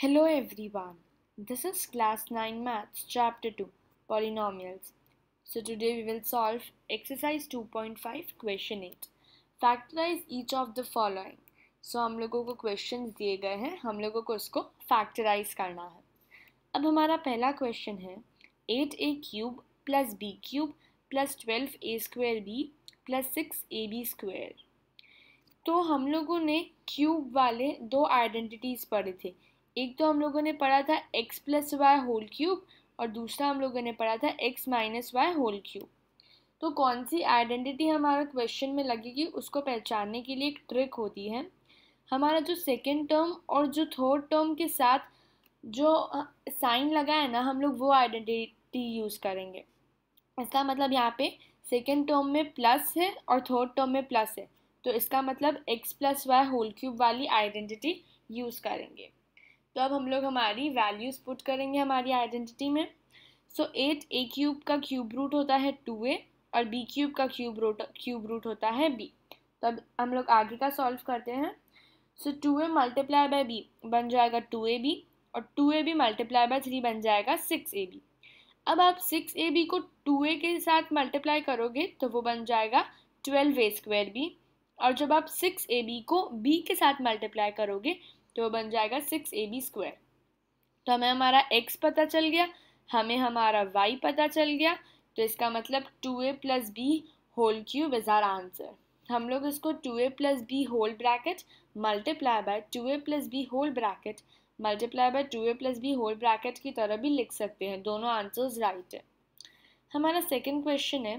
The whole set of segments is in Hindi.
Hello everyone. This is class 9 maths chapter 2 polynomials. So today we will solve exercise 2.5 question 8. Factorize each of the following. So hum logo ko questions diye gaye hain hum logo ko usko factorize karna hai. Ab hamara pehla question hai 8a cube plus b cube plus 12a square b plus 6ab square. तो हम लोगों ने क्यूब वाले दो आइडेंटिटीज़ पढ़े थे एक तो हम लोगों ने पढ़ा था x plus Y whole cube और दूसरा हम लोगों ने पढ़ा था x minus Y whole cube तो कौन सी आइडेंटिटी हमारा क्वेश्चन में लगेगी उसको पहचानने के लिए एक ट्रिक होती है हमारा जो सेकेंड टर्म और जो थर्ड टर्म के साथ जो साइन लगा है ना हम लोग वो आइडेंटिटी यूज़ करेंगे इसका मतलब यहाँ पे सेकेंड टर्म में प्लस है और थर्ड टर्म में प्लस है तो इसका मतलब X plus Y whole cube वाली आइडेंटिटी यूज़ करेंगे तो अब हम लोग हमारी वैल्यूज़ पुट करेंगे हमारी आइडेंटिटी में सो एट ए क्यूब का क्यूब रूट होता है टू ए और बी क्यूब का क्यूब रूट क्यूब रूट होता है बी तो अब हम लोग आगे का सॉल्व करते हैं so two A multiply by B बन जाएगा टू ए बी और two A B multiply by three बन जाएगा सिक्स ए बी अब आप सिक्स ए बी को टू ए के साथ मल्टीप्लाई करोगे तो वो बन जाएगा ट्वेल्व ए स्क्वायर बी और जब आप सिक्स ए बी को बी के साथ मल्टीप्लाई करोगे तो बन जाएगा सिक्स ए बी स्क्वायर तो हमें हमारा एक्स पता चल गया हमें हमारा वाई पता चल गया तो इसका मतलब two A plus B whole cube is our answer हम लोग इसको two A plus B whole bracket multiply by two A plus B whole bracket multiply by two A plus B whole bracket की तरह भी लिख सकते हैं दोनों आंसर्स राइट है हमारा सेकेंड क्वेश्चन है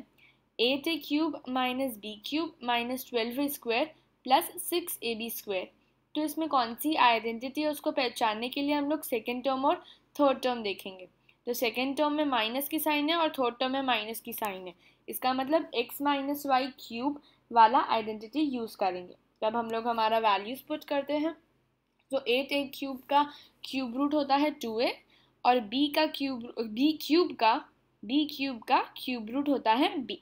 eight A cube minus B cube minus twelve square plus six A B square तो इसमें कौन सी आइडेंटिटी है उसको पहचानने के लिए हम लोग सेकेंड टर्म और थर्ड टर्म देखेंगे तो सेकेंड टर्म में माइनस की साइन है और थर्ड टर्म में माइनस की साइन है इसका मतलब एक्स माइनस वाई क्यूब वाला आइडेंटिटी यूज़ करेंगे तब हम लोग हमारा वैल्यूज़ पुट करते हैं तो एट ए क्यूब का क्यूब रूट होता है टू ए और बी का क्यूब बी क्यूब का बी क्यूब का क्यूब रूट होता है बी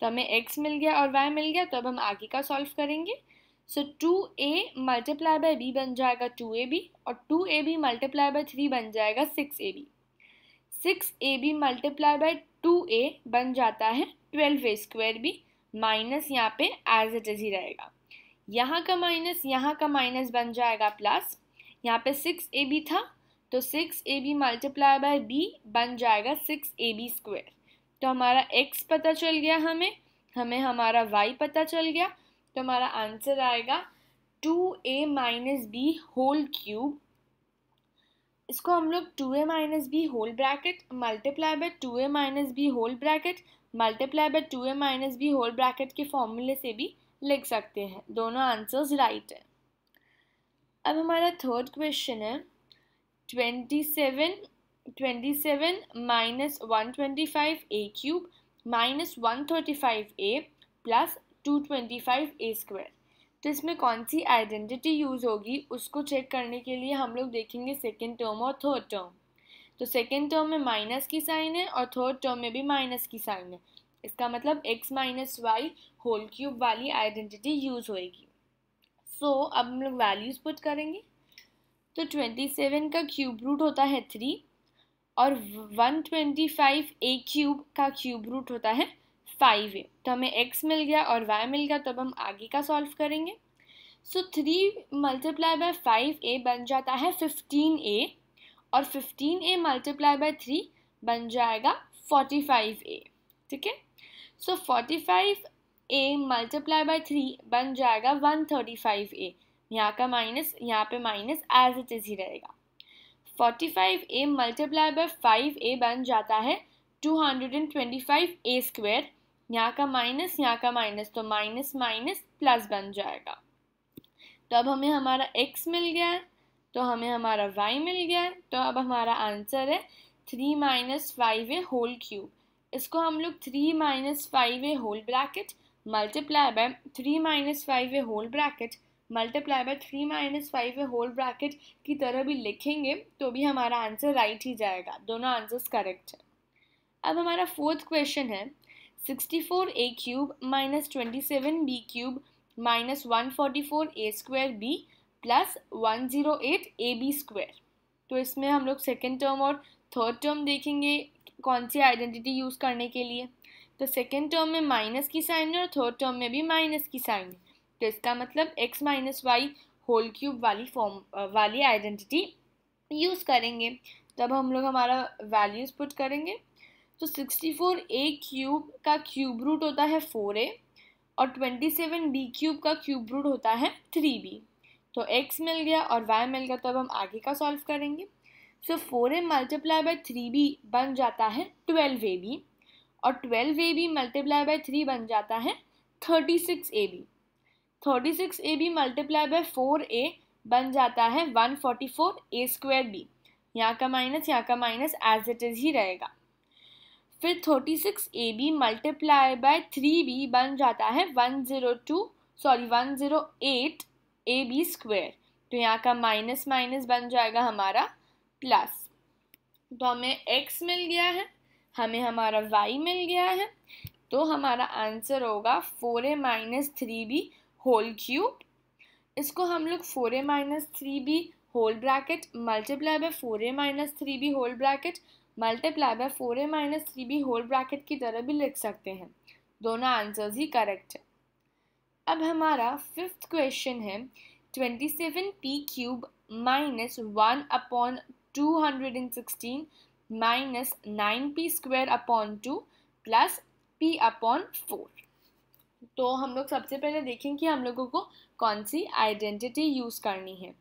तो हमें एक्स मिल गया और वाई मिल गया तो अब हम आगे का सॉल्व करेंगे so two A multiply by B बन जाएगा टू ए बी और two A B multiply by three बन जाएगा six A B six A B multiply by two A बन जाता है twelve A square B minus यहाँ पे एज इट इज ही रहेगा यहाँ का माइनस यहाँ का माइनस बन जाएगा प्लस यहाँ पे सिक्स ए बी था तो six A B multiply by B बन जाएगा सिक्स ए बी स्क्वायर तो हमारा एक्स पता चल गया हमें हमें हमारा वाई पता चल गया तो हमारा आंसर आएगा two A minus B whole cube इसको हम लोग two A minus B whole bracket multiply by two A minus B whole bracket multiply by two A minus B whole bracket के फॉर्मूले से भी लिख सकते हैं दोनों आंसर्स राइट है अब हमारा थर्ड क्वेश्चन है twenty seven twenty seven minus one twenty five A cube minus one thirty five A plus two twenty five A square तो इसमें कौन सी आइडेंटिटी यूज़ होगी उसको चेक करने के लिए हम लोग देखेंगे सेकेंड टर्म और थर्ड टर्म तो सेकेंड टर्म में माइनस की साइन है और थर्ड टर्म में भी माइनस की साइन है इसका मतलब X minus Y whole cube वाली आइडेंटिटी यूज़ होएगी सो so, अब हम लोग वैल्यूज़ पुट करेंगे तो ट्वेंटी सेवन का क्यूब रूट होता है थ्री और one twenty five A cube का क्यूब रूट होता है फाइव है तो हमें एक्स मिल गया और वाई मिल गया तब हम आगे का सॉल्व करेंगे so three multiply by five A बन जाता है फिफ्टीन ए और fifteen A multiply by three बन जाएगा फोर्टी फाइव ए ठीक है so forty five A multiply by three बन जाएगा वन थर्टी फाइव ए यहाँ का माइनस यहाँ पे माइनस एज इट इज ही रहेगा forty five A multiply by five A बन जाता है two hundred and twenty five A square यहाँ का माइनस यहाँ का माइनस तो माइनस माइनस प्लस बन जाएगा तो अब हमें हमारा एक्स मिल गया है तो हमें हमारा वाई मिल गया है तो अब हमारा आंसर है three minus five A whole cube इसको हम लोग three minus five A whole bracket multiply by three minus five A whole bracket multiply by three minus five A whole bracket की तरह भी लिखेंगे तो भी हमारा आंसर राइट ही जाएगा दोनों आंसर्स करेक्ट है अब हमारा फोर्थ क्वेश्चन है minus twenty cube minus cube minus cube minus four A square b plus eight A B square तो इसमें हम लोग सेकेंड टर्म और थर्ड टर्म देखेंगे कौन सी आइडेंटिटी यूज़ करने के लिए तो सेकेंड टर्म में माइनस की साइन है और थर्ड टर्म में भी माइनस की साइन है तो इसका मतलब X minus Y whole cube वाली फॉर्म वाली आइडेंटिटी यूज़ करेंगे तब हम लोग हमारा वैल्यूज़ पुट करेंगे तो सिक्सटी फोर ए क्यूब का क्यूब रूट होता है फोर ए और ट्वेंटी सेवन बी क्यूब का क्यूब रूट होता है थ्री बी तो x मिल गया और y मिल गया तो अब हम आगे का सॉल्व करेंगे so four A multiply by three B बन जाता है ट्वेल्व ए बी और twelve A B multiply by three बन जाता है thirty six A B thirty six A B multiply by four A बन जाता है one forty four A square B यहाँ का माइनस यहाँ का माइनस एज इट इज़ ही रहेगा फिर thirty six A B multiply by three B बन जाता है 102 sorry eight A B square तो यहाँ का माइनस माइनस बन जाएगा हमारा प्लस तो हमें x मिल गया है हमें हमारा y मिल गया है तो हमारा आंसर होगा four A minus three B whole cube इसको हम लोग four A minus three B whole bracket multiply by four A minus three B whole bracket multiply by four A minus three B whole bracket की तरह भी लिख सकते हैं दोनों आंसर्स ही करेक्ट है अब हमारा फिफ्थ क्वेश्चन है twenty seven P cube minus one upon two hundred and sixteen minus nine P square upon two plus P upon four तो हम लोग सबसे पहले देखें कि हम लोगों को कौन सी आइडेंटिटी यूज़ करनी है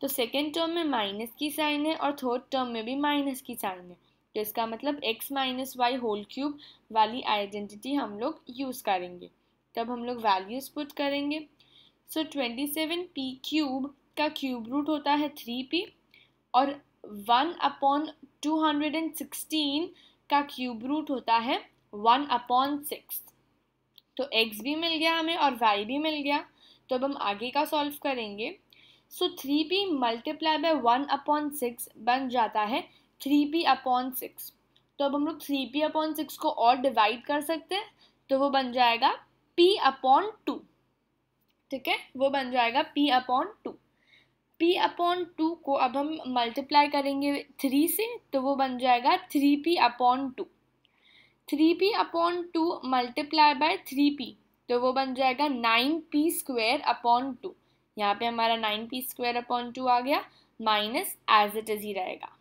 तो सेकेंड टर्म में माइनस की साइन है और थर्ड टर्म में भी माइनस की साइन है तो इसका मतलब x minus Y whole cube वाली आइडेंटिटी हम लोग यूज़ करेंगे तब हम लोग वैल्यूज़ पुट करेंगे so twenty seven P cube का क्यूब रूट होता है थ्री पी और one upon two hundred and sixteen का क्यूब रूट होता है वन अपॉन सिक्स तो x भी मिल गया हमें और y भी मिल गया तो अब हम आगे का सॉल्व करेंगे so three P multiply by one upon six बन जाता है थ्री पी अपॉन सिक्स तो अब हम लोग थ्री पी अपॉन सिक्स को और डिवाइड कर सकते हैं तो वो बन जाएगा पी अपॉन टू ठीक है वो बन जाएगा P upon two P upon two को अब हम मल्टीप्लाई करेंगे थ्री से तो वो बन जाएगा three P upon two three P upon two multiply by three P तो वो बन जाएगा nine P square upon two यहाँ पे हमारा nine P square upon two आ गया माइनस एज इट इज़ ही रहेगा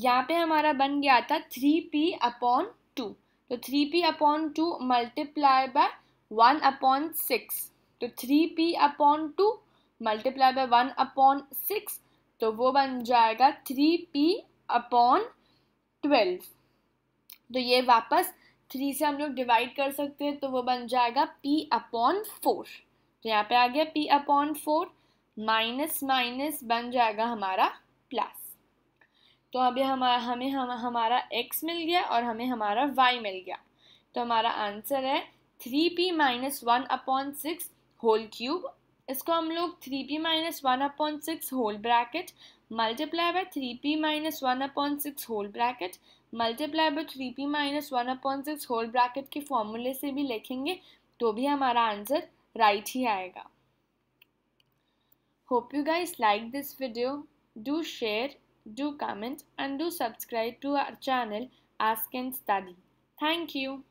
यहाँ पे हमारा बन गया था थ्री पी अपॉन टू तो three P upon two multiply by one upon six तो three P upon two multiply by one upon six तो वो बन जाएगा थ्री पी अपॉन ट्वेल्व तो ये वापस थ्री से हम लोग डिवाइड कर सकते हैं तो वो बन जाएगा पी अपॉन फोर तो यहाँ पे आ गया P upon four minus minus बन जाएगा हमारा प्लस तो अभी हमारा हमें हम हमारा एक्स मिल गया और हमें हमारा वाई मिल गया तो हमारा आंसर है three P minus one upon six whole cube इसको हम लोग three P minus one upon six whole bracket multiply by three P minus one upon six whole bracket multiply by three P minus one upon six whole bracket के फॉर्मूले से भी लिखेंगे तो भी हमारा आंसर राइट ही आएगा hope you guys like this video do share do comment and do subscribe to our channel Ask and Study. Thank you.